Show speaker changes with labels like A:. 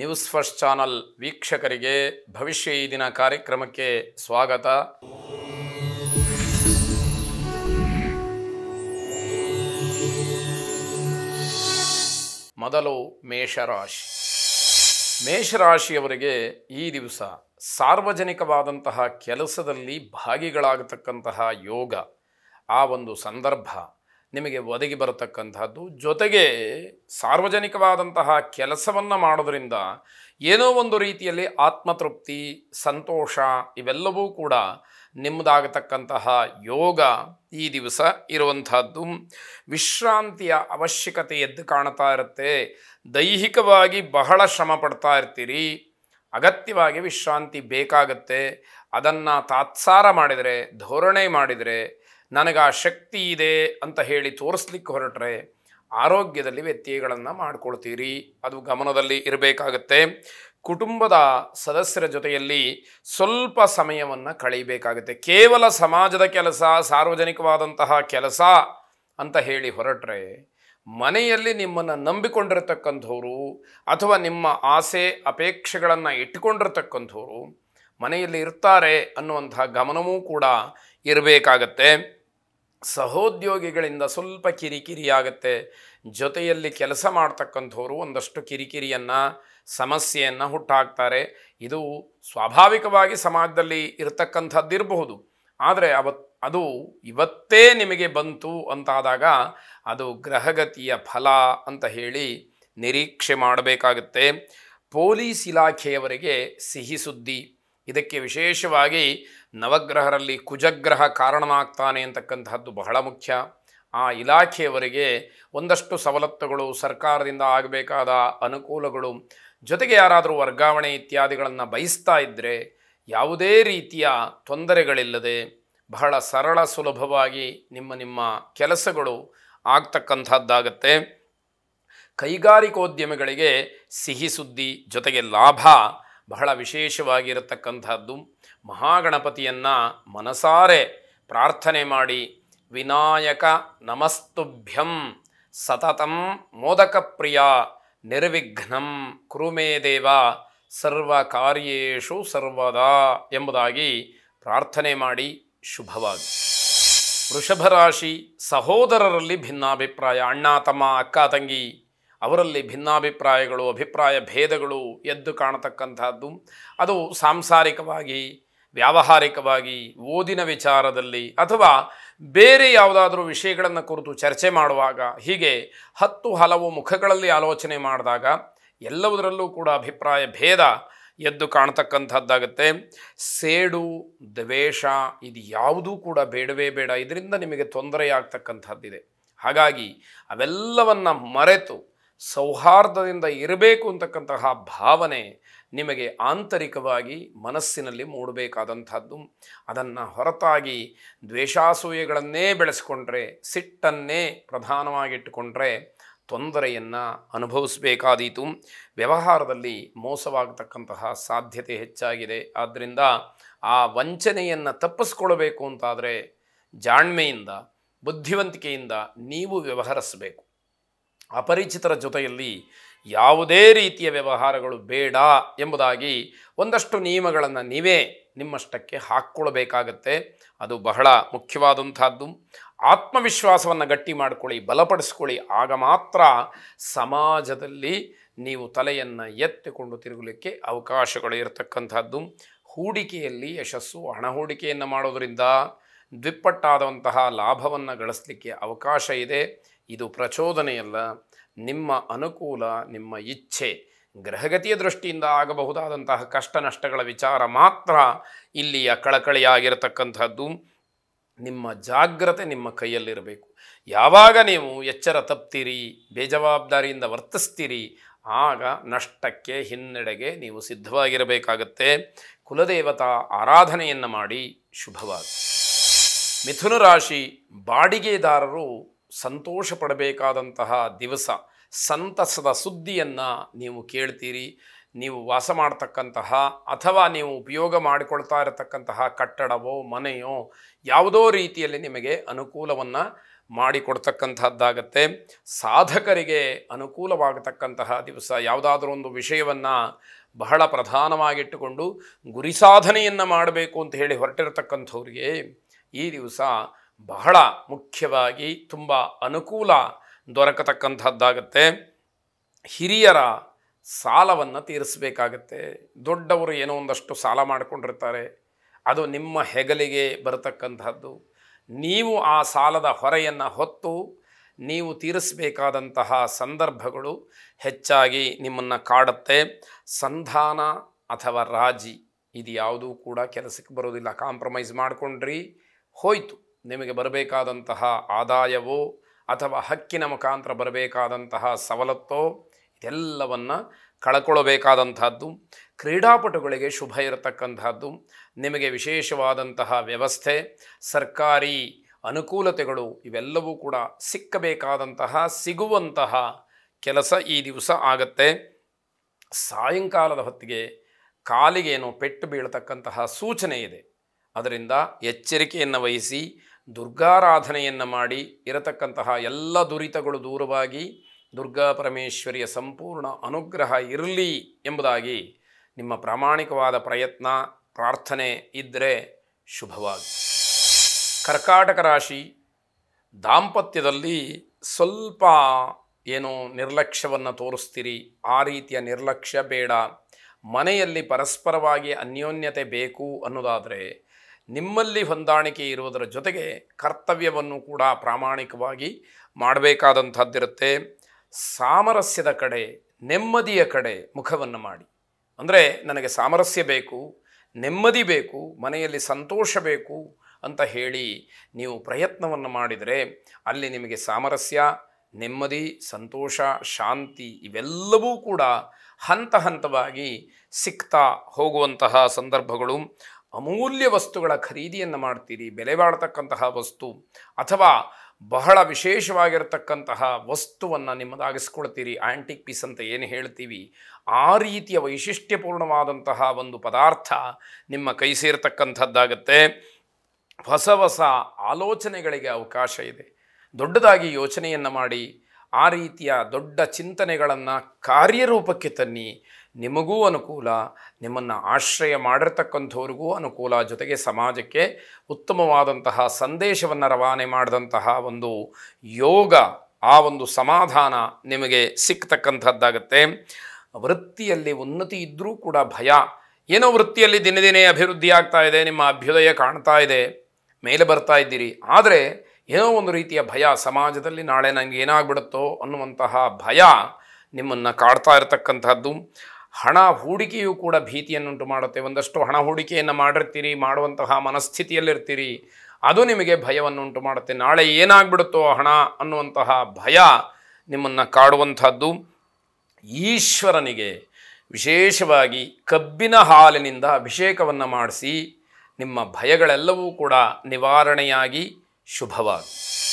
A: news first channel ವೀಕ್ಷಕರಿಗೆ ಭವಿಷ್ಯ ಈ ದಿನ ಕಾರ್ಯಕ್ರಮಕ್ಕೆ ಸ್ವಾಗತ ಮೊದಲು ಮೇಷರಾಶಿ ಮೇಷರಾಶಿಯವರಿಗೆ ಈ ದಿವಸ ಸಾರ್ವಜನಿಕವಾದಂತಹ ಕೆಲಸದಲ್ಲಿ ಭಾಗಿಗಳಾಗತಕ್ಕಂತಹ ಯೋಗ ಆ ಒಂದು ಸಂದರ್ಭ ನಿಮಗೆ ಒದಗಿ ಬರತಕ್ಕಂಥದ್ದು ಜೊತೆಗೆ ಸಾರ್ವಜನಿಕವಾದಂತಹ ಕೆಲಸವನ್ನು ಮಾಡೋದರಿಂದ ಏನೋ ಒಂದು ರೀತಿಯಲ್ಲಿ ಆತ್ಮತೃಪ್ತಿ ಸಂತೋಷ ಇವೆಲ್ಲವೂ ಕೂಡ ನಿಮ್ಮದಾಗತಕ್ಕಂತಹ ಯೋಗ ಈ ದಿವಸ ಇರುವಂತಹದ್ದು ವಿಶ್ರಾಂತಿಯ ಅವಶ್ಯಕತೆ ಎದ್ದು ಕಾಣ್ತಾ ಇರುತ್ತೆ ದೈಹಿಕವಾಗಿ ಬಹಳ ಶ್ರಮ ಪಡ್ತಾ ಇರ್ತೀರಿ ಅಗತ್ಯವಾಗಿ ವಿಶ್ರಾಂತಿ ಬೇಕಾಗತ್ತೆ ಅದನ್ನು ತಾತ್ಸಾರ ಮಾಡಿದರೆ ಧೋರಣೆ ಮಾಡಿದರೆ ನನಗೆ ಆ ಶಕ್ತಿ ಇದೆ ಅಂತ ಹೇಳಿ ತೋರಿಸ್ಲಿಕ್ಕೆ ಹೊರಟ್ರೆ ಆರೋಗ್ಯದಲ್ಲಿ ವ್ಯತ್ಯಯಗಳನ್ನು ಮಾಡ್ಕೊಳ್ತೀರಿ ಅದು ಗಮನದಲ್ಲಿ ಇರಬೇಕಾಗತ್ತೆ ಕುಟುಂಬದ ಸದಸ್ಯರ ಜೊತೆಯಲ್ಲಿ ಸ್ವಲ್ಪ ಸಮಯವನ್ನು ಕಳೆಯಬೇಕಾಗುತ್ತೆ ಕೇವಲ ಸಮಾಜದ ಕೆಲಸ ಸಾರ್ವಜನಿಕವಾದಂತಹ ಕೆಲಸ ಅಂತ ಹೇಳಿ ಹೊರಟ್ರೆ ಮನೆಯಲ್ಲಿ ನಿಮ್ಮನ್ನು ನಂಬಿಕೊಂಡಿರತಕ್ಕಂಥವ್ರು ಅಥವಾ ನಿಮ್ಮ ಆಸೆ ಅಪೇಕ್ಷೆಗಳನ್ನು ಇಟ್ಟುಕೊಂಡಿರ್ತಕ್ಕಂಥವ್ರು ಮನೆಯಲ್ಲಿ ಇರ್ತಾರೆ ಅನ್ನುವಂತಹ ಗಮನವೂ ಕೂಡ ಇರಬೇಕಾಗತ್ತೆ ಸಹೋದ್ಯೋಗಿಗಳಿಂದ ಸ್ವಲ್ಪ ಕಿರಿಕಿರಿಯಾಗುತ್ತೆ ಜೊತೆಯಲ್ಲಿ ಕೆಲಸ ಮಾಡ್ತಕ್ಕಂಥವರು ಒಂದಷ್ಟು ಕಿರಿಕಿರಿಯನ್ನು ಸಮಸ್ಯೆಯನ್ನು ಹುಟ್ಟಾಕ್ತಾರೆ ಇದು ಸ್ವಾಭಾವಿಕವಾಗಿ ಸಮಾಜದಲ್ಲಿ ಇರತಕ್ಕಂಥದ್ದಿರಬಹುದು ಆದರೆ ಅವತ್ ಅದು ಇವತ್ತೇ ನಿಮಗೆ ಬಂತು ಅಂತಾದಾಗ ಅದು ಗ್ರಹಗತಿಯ ಫಲ ಅಂತ ಹೇಳಿ ನಿರೀಕ್ಷೆ ಮಾಡಬೇಕಾಗುತ್ತೆ ಪೊಲೀಸ್ ಇಲಾಖೆಯವರಿಗೆ ಸಿಹಿ ಸುದ್ದಿ ಇದಕ್ಕೆ ವಿಶೇಷವಾಗಿ ನವಗ್ರಹರಲ್ಲಿ ಕುಜಗ್ರಹ ಕಾರಣನಾಗ್ತಾನೆ ಅಂತಕ್ಕಂತಹದ್ದು ಬಹಳ ಮುಖ್ಯ ಆ ಇಲಾಖೆಯವರಿಗೆ ಒಂದಷ್ಟು ಸವಲತ್ತುಗಳು ಸರ್ಕಾರದಿಂದ ಆಗಬೇಕಾದ ಅನುಕೂಲಗಳು ಜೊತೆಗೆ ಯಾರಾದರೂ ವರ್ಗಾವಣೆ ಇತ್ಯಾದಿಗಳನ್ನು ಬಯಸ್ತಾ ಇದ್ದರೆ ಯಾವುದೇ ರೀತಿಯ ತೊಂದರೆಗಳಿಲ್ಲದೆ ಬಹಳ ಸರಳ ಸುಲಭವಾಗಿ ನಿಮ್ಮ ನಿಮ್ಮ ಕೆಲಸಗಳು ಆಗ್ತಕ್ಕಂಥದ್ದಾಗತ್ತೆ ಕೈಗಾರಿಕೋದ್ಯಮಿಗಳಿಗೆ ಸಿಹಿ ಸುದ್ದಿ ಜೊತೆಗೆ ಲಾಭ ಬಹಳ ವಿಶೇಷವಾಗಿರತಕ್ಕಂಥದ್ದು ಮಹಾಗಣಪತಿಯನ್ನು ಮನಸಾರೆ ಪ್ರಾರ್ಥನೆ ಮಾಡಿ ವಿನಾಯಕ ನಮಸ್ತುಭ್ಯಂ ಸತತಂ ಮೋದಕ ಪ್ರಿಯ ನಿರ್ವಿಘ್ನಂ ಕುರುಮೇ ದೇವ ಸರ್ವ ಕಾರ್ಯೇಷು ಸರ್ವದಾ ಎಂಬುದಾಗಿ ಪ್ರಾರ್ಥನೆ ಮಾಡಿ ಶುಭವಾಗಿ ವೃಷಭರಾಶಿ ಸಹೋದರರಲ್ಲಿ ಭಿನ್ನಾಭಿಪ್ರಾಯ ಅಣ್ಣ ತಮ್ಮ ಅಕ್ಕ ತಂಗಿ ಅವರಲ್ಲಿ ಭಿನ್ನಾಭಿಪ್ರಾಯಗಳು ಅಭಿಪ್ರಾಯ ಭೇದಗಳು ಎದ್ದು ಕಾಣತಕ್ಕಂಥದ್ದು ಅದು ಸಾಂಸಾರಿಕವಾಗಿ ವ್ಯಾವಹಾರಿಕವಾಗಿ ಓದಿನ ವಿಚಾರದಲ್ಲಿ ಅಥವಾ ಬೇರೆ ಯಾವುದಾದ್ರೂ ವಿಷಯಗಳನ್ನು ಕುರಿತು ಚರ್ಚೆ ಮಾಡುವಾಗ ಹೀಗೆ ಹತ್ತು ಹಲವು ಮುಖಗಳಲ್ಲಿ ಆಲೋಚನೆ ಮಾಡಿದಾಗ ಎಲ್ಲದರಲ್ಲೂ ಕೂಡ ಅಭಿಪ್ರಾಯ ಭೇದ ಎದ್ದು ಕಾಣ್ತಕ್ಕಂಥದ್ದಾಗುತ್ತೆ ಸೇಡು ದ್ವೇಷ ಇದು ಯಾವುದೂ ಕೂಡ ಬೇಡವೇ ಬೇಡ ಇದರಿಂದ ನಿಮಗೆ ತೊಂದರೆಯಾಗ್ತಕ್ಕಂಥದ್ದಿದೆ ಹಾಗಾಗಿ ಅವೆಲ್ಲವನ್ನು ಮರೆತು ಸೌಹಾರ್ದದಿಂದ ಇರಬೇಕು ಅಂತಕ್ಕಂತಹ ಭಾವನೆ ನಿಮಗೆ ಆಂತರಿಕವಾಗಿ ಮನಸ್ಸಿನಲ್ಲಿ ಮೂಡಬೇಕಾದಂಥದ್ದು ಅದನ್ನು ಹೊರತಾಗಿ ದ್ವೇಷಾಸೂಯೆಗಳನ್ನೇ ಬೆಳೆಸ್ಕೊಂಡ್ರೆ ಸಿಟ್ಟನ್ನೇ ಪ್ರಧಾನವಾಗಿಟ್ಟುಕೊಂಡ್ರೆ ತೊಂದರೆಯನ್ನು ಅನುಭವಿಸಬೇಕಾದೀತು ವ್ಯವಹಾರದಲ್ಲಿ ಮೋಸವಾಗತಕ್ಕಂತಹ ಸಾಧ್ಯತೆ ಹೆಚ್ಚಾಗಿದೆ ಆದ್ದರಿಂದ ಆ ವಂಚನೆಯನ್ನು ತಪ್ಪಿಸ್ಕೊಳ್ಬೇಕು ಅಂತಾದರೆ ಜಾಣ್ಮೆಯಿಂದ ಬುದ್ಧಿವಂತಿಕೆಯಿಂದ ನೀವು ವ್ಯವಹರಿಸಬೇಕು ಅಪರಿಚಿತರ ಜೊತೆಯಲ್ಲಿ ಯಾವುದೇ ರೀತಿಯ ವ್ಯವಹಾರಗಳು ಬೇಡ ಎಂಬುದಾಗಿ ಒಂದಷ್ಟು ನಿಯಮಗಳನ್ನು ನೀವೇ ನಿಮ್ಮಷ್ಟಕ್ಕೆ ಹಾಕ್ಕೊಳ್ಬೇಕಾಗತ್ತೆ ಅದು ಬಹಳ ಮುಖ್ಯವಾದಂಥದ್ದು ಆತ್ಮವಿಶ್ವಾಸವನ್ನು ಗಟ್ಟಿ ಮಾಡಿಕೊಳ್ಳಿ ಬಲಪಡಿಸ್ಕೊಳ್ಳಿ ಆಗ ಮಾತ್ರ ಸಮಾಜದಲ್ಲಿ ನೀವು ತಲೆಯನ್ನು ಎತ್ತಿಕೊಂಡು ತಿರುಗಲಿಕ್ಕೆ ಅವಕಾಶಗಳು ಇರತಕ್ಕಂಥದ್ದು ಹೂಡಿಕೆಯಲ್ಲಿ ಯಶಸ್ಸು ಹಣ ಹೂಡಿಕೆಯನ್ನು ಮಾಡೋದರಿಂದ ದ್ವಿಪ್ಪಟ್ಟಾದಂತಹ ಲಾಭವನ್ನು ಗಳಿಸಲಿಕ್ಕೆ ಅವಕಾಶ ಇದೆ ಇದು ಪ್ರಚೋದನೆಯಲ್ಲ ನಿಮ್ಮ ಅನುಕೂಲ ನಿಮ್ಮ ಇಚ್ಛೆ ಗ್ರಹಗತಿಯ ದೃಷ್ಟಿಯಿಂದ ಆಗಬಹುದಾದಂತಹ ಕಷ್ಟ ನಷ್ಟಗಳ ವಿಚಾರ ಮಾತ್ರ ಇಲ್ಲಿಯ ಕಳಕಳಿಯಾಗಿರತಕ್ಕಂಥದ್ದು ನಿಮ್ಮ ಜಾಗ್ರತೆ ನಿಮ್ಮ ಕೈಯಲ್ಲಿರಬೇಕು ಯಾವಾಗ ನೀವು ಎಚ್ಚರ ತಪ್ತೀರಿ ಬೇಜವಾಬ್ದಾರಿಯಿಂದ ವರ್ತಿಸ್ತೀರಿ ಆಗ ನಷ್ಟಕ್ಕೆ ಹಿನ್ನಡೆಗೆ ನೀವು ಸಿದ್ಧವಾಗಿರಬೇಕಾಗತ್ತೆ ಕುಲದೇವತಾ ಆರಾಧನೆಯನ್ನು ಮಾಡಿ ಶುಭವಾಗಿ ಮಿಥುನ ರಾಶಿ ಬಾಡಿಗೆದಾರರು ಸಂತೋಷ ಪಡಬೇಕಾದಂತಹ ದಿವಸ ಸಂತಸದ ಸುದ್ದಿಯನ್ನು ನೀವು ಕೇಳ್ತೀರಿ ನೀವು ವಾಸ ಮಾಡ್ತಕ್ಕಂತಹ ಅಥವಾ ನೀವು ಉಪಯೋಗ ಮಾಡಿಕೊಳ್ತಾ ಇರತಕ್ಕಂತಹ ಕಟ್ಟಡವೋ ಮನೆಯೋ ಯಾವುದೋ ರೀತಿಯಲ್ಲಿ ನಿಮಗೆ ಅನುಕೂಲವನ್ನು ಮಾಡಿಕೊಡ್ತಕ್ಕಂಥದ್ದಾಗತ್ತೆ ಸಾಧಕರಿಗೆ ಅನುಕೂಲವಾಗತಕ್ಕಂತಹ ದಿವಸ ಯಾವುದಾದ್ರೂ ಒಂದು ವಿಷಯವನ್ನು ಬಹಳ ಪ್ರಧಾನವಾಗಿಟ್ಟುಕೊಂಡು ಗುರಿ ಸಾಧನೆಯನ್ನು ಮಾಡಬೇಕು ಅಂತ ಹೇಳಿ ಹೊರಟಿರತಕ್ಕಂಥವ್ರಿಗೆ ಈ ದಿವಸ ಬಹಳ ಮುಖ್ಯವಾಗಿ ತುಂಬ ಅನುಕೂಲ ದೊರಕತಕ್ಕಂಥದ್ದಾಗತ್ತೆ ಹಿರಿಯರ ಸಾಲವನ್ನು ತೀರಿಸಬೇಕಾಗತ್ತೆ ದೊಡ್ಡವರು ಏನೋ ಒಂದಷ್ಟು ಸಾಲ ಮಾಡಿಕೊಂಡಿರ್ತಾರೆ ಅದು ನಿಮ್ಮ ಹೆಗಲಿಗೆ ಬರತಕ್ಕಂಥದ್ದು ನೀವು ಆ ಸಾಲದ ಹೊರೆಯನ್ನು ಹೊತ್ತು ನೀವು ತೀರಿಸಬೇಕಾದಂತಹ ಸಂದರ್ಭಗಳು ಹೆಚ್ಚಾಗಿ ನಿಮ್ಮನ್ನು ಕಾಡುತ್ತೆ ಸಂಧಾನ ಅಥವಾ ರಾಜಿ ಇದು ಯಾವುದೂ ಕೂಡ ಕೆಲಸಕ್ಕೆ ಬರೋದಿಲ್ಲ ಕಾಂಪ್ರಮೈಸ್ ಮಾಡಿಕೊಂಡ್ರಿ ಹೋಯಿತು ನಿಮಗೆ ಬರಬೇಕಾದಂತಹ ಆದಾಯವೋ ಅಥವಾ ಹಕ್ಕಿನ ಮುಖಾಂತರ ಬರಬೇಕಾದಂತಹ ಸವಲತ್ತೋ ಇದೆಲ್ಲವನ್ನು ಕಳ್ಕೊಳ್ಳಬೇಕಾದಂತಹದ್ದು ಕ್ರೀಡಾಪಟುಗಳಿಗೆ ಶುಭ ಇರತಕ್ಕಂಥದ್ದು ನಿಮಗೆ ವಿಶೇಷವಾದಂತಹ ವ್ಯವಸ್ಥೆ ಸರ್ಕಾರಿ ಅನುಕೂಲತೆಗಳು ಇವೆಲ್ಲವೂ ಕೂಡ ಸಿಕ್ಕಬೇಕಾದಂತಹ ಸಿಗುವಂತಹ ಕೆಲಸ ಈ ದಿವಸ ಆಗತ್ತೆ ಸಾಯಂಕಾಲದ ಹೊತ್ತಿಗೆ ಕಾಲಿಗೆ ಏನು ಪೆಟ್ಟು ಬೀಳತಕ್ಕಂತಹ ಸೂಚನೆ ಇದೆ ಅದರಿಂದ ಎಚ್ಚರಿಕೆಯನ್ನು ವಹಿಸಿ ದುರ್ಗಾರಾಧನೆಯನ್ನು ಮಾಡಿ ಇರತಕ್ಕಂತಹ ಎಲ್ಲ ದುರಿತಗಳು ದೂರವಾಗಿ ದುರ್ಗಾ ಪರಮೇಶ್ವರಿಯ ಸಂಪೂರ್ಣ ಅನುಗ್ರಹ ಇರಲಿ ಎಂಬುದಾಗಿ ನಿಮ್ಮ ಪ್ರಾಮಾಣಿಕವಾದ ಪ್ರಯತ್ನ ಪ್ರಾರ್ಥನೆ ಇದ್ದರೆ ಶುಭವಾಗಿ ಕರ್ಕಾಟಕ ರಾಶಿ ದಾಂಪತ್ಯದಲ್ಲಿ ಸ್ವಲ್ಪ ಏನು ನಿರ್ಲಕ್ಷ್ಯವನ್ನು ತೋರಿಸ್ತೀರಿ ಆ ರೀತಿಯ ನಿರ್ಲಕ್ಷ್ಯ ಬೇಡ ಮನೆಯಲ್ಲಿ ಪರಸ್ಪರವಾಗಿ ಅನ್ಯೋನ್ಯತೆ ಬೇಕು ಅನ್ನೋದಾದರೆ ನಿಮ್ಮಲ್ಲಿ ಹೊಂದಾಣಿಕೆ ಇರುವುದರ ಜೊತೆಗೆ ಕರ್ತವ್ಯವನ್ನು ಕೂಡ ಪ್ರಾಮಾಣಿಕವಾಗಿ ಮಾಡಬೇಕಾದಂಥದ್ದಿರುತ್ತೆ ಸಾಮರಸ್ಯದ ಕಡೆ ನೆಮ್ಮದಿಯ ಕಡೆ ಮುಖವನ್ನು ಮಾಡಿ ಅಂದರೆ ನನಗೆ ಸಾಮರಸ್ಯ ಬೇಕು ನೆಮ್ಮದಿ ಬೇಕು ಮನೆಯಲ್ಲಿ ಸಂತೋಷ ಬೇಕು ಅಂತ ಹೇಳಿ ನೀವು ಪ್ರಯತ್ನವನ್ನು ಮಾಡಿದರೆ ಅಲ್ಲಿ ನಿಮಗೆ ಸಾಮರಸ್ಯ ನೆಮ್ಮದಿ ಸಂತೋಷ ಶಾಂತಿ ಇವೆಲ್ಲವೂ ಕೂಡ ಹಂತ ಹಂತವಾಗಿ ಸಿಕ್ತಾ ಹೋಗುವಂತಹ ಸಂದರ್ಭಗಳು ಅಮೂಲ್ಯ ವಸ್ತುಗಳ ಖರೀದಿಯನ್ನು ಮಾಡ್ತೀರಿ ಬೆಲೆ ಬಾಳ್ತಕ್ಕಂತಹ ವಸ್ತು ಅಥವಾ ಬಹಳ ವಿಶೇಷವಾಗಿರತಕ್ಕಂತಹ ವಸ್ತುವನ್ನು ನಿಮ್ಮದಾಗಿಸ್ಕೊಳ್ತೀರಿ ಆ್ಯಂಟಿಕ್ ಪೀಸ್ ಅಂತ ಏನು ಹೇಳ್ತೀವಿ ಆ ರೀತಿಯ ವೈಶಿಷ್ಟ್ಯಪೂರ್ಣವಾದಂತಹ ಒಂದು ಪದಾರ್ಥ ನಿಮ್ಮ ಕೈ ಸೇರ್ತಕ್ಕಂಥದ್ದಾಗತ್ತೆ ಹೊಸ ಹೊಸ ಆಲೋಚನೆಗಳಿಗೆ ಅವಕಾಶ ಇದೆ ದೊಡ್ಡದಾಗಿ ಯೋಚನೆಯನ್ನು ಮಾಡಿ ಆ ರೀತಿಯ ದೊಡ್ಡ ಚಿಂತನೆಗಳನ್ನು ಕಾರ್ಯರೂಪಕ್ಕೆ ತನ್ನಿ ನಿಮಗೂ ಅನುಕೂಲ ನಿಮ್ಮನ್ನು ಆಶ್ರಯ ಮಾಡಿರ್ತಕ್ಕಂಥವ್ರಿಗೂ ಅನುಕೂಲ ಜೊತೆಗೆ ಸಮಾಜಕ್ಕೆ ಉತ್ತಮವಾದಂತಹ ಸಂದೇಶವನ್ನು ರವಾನೆ ಮಾಡಿದಂತಹ ಒಂದು ಯೋಗ ಆ ಒಂದು ಸಮಾಧಾನ ನಿಮಗೆ ಸಿಕ್ಕತಕ್ಕಂಥದ್ದಾಗುತ್ತೆ ವೃತ್ತಿಯಲ್ಲಿ ಉನ್ನತಿ ಇದ್ದರೂ ಕೂಡ ಭಯ ಏನೋ ವೃತ್ತಿಯಲ್ಲಿ ದಿನೇ ದಿನೇ ಅಭಿವೃದ್ಧಿ ಆಗ್ತಾ ಇದೆ ನಿಮ್ಮ ಅಭ್ಯುದಯ ಕಾಣ್ತಾ ಇದೆ ಮೇಲೆ ಬರ್ತಾ ಇದ್ದೀರಿ ಆದರೆ ಏನೋ ಒಂದು ರೀತಿಯ ಭಯ ಸಮಾಜದಲ್ಲಿ ನಾಳೆ ನನಗೆ ಏನಾಗ್ಬಿಡುತ್ತೋ ಅನ್ನುವಂತಹ ಭಯ ನಿಮ್ಮನ್ನು ಕಾಡ್ತಾ ಇರತಕ್ಕಂಥದ್ದು ಹಣ ಹೂಡಿಕೆಯೂ ಕೂಡ ಭೀತಿಯನ್ನುಂಟು ಮಾಡುತ್ತೆ ಒಂದಷ್ಟು ಹಣ ಹೂಡಿಕೆಯನ್ನು ಮಾಡಿರ್ತೀರಿ ಮಾಡುವಂತಹ ಮನಸ್ಥಿತಿಯಲ್ಲಿರ್ತೀರಿ ಅದು ನಿಮಗೆ ಭಯವನ್ನುಂಟು ಮಾಡುತ್ತೆ ನಾಳೆ ಏನಾಗ್ಬಿಡುತ್ತೋ ಹಣ ಅನ್ನುವಂತಹ ಭಯ ನಿಮ್ಮನ್ನು ಕಾಡುವಂಥದ್ದು ಈಶ್ವರನಿಗೆ ವಿಶೇಷವಾಗಿ ಕಬ್ಬಿನ ಹಾಲಿನಿಂದ ಅಭಿಷೇಕವನ್ನು ಮಾಡಿಸಿ ನಿಮ್ಮ ಭಯಗಳೆಲ್ಲವೂ ಕೂಡ ನಿವಾರಣೆಯಾಗಿ ಶುಭವಾಗಿ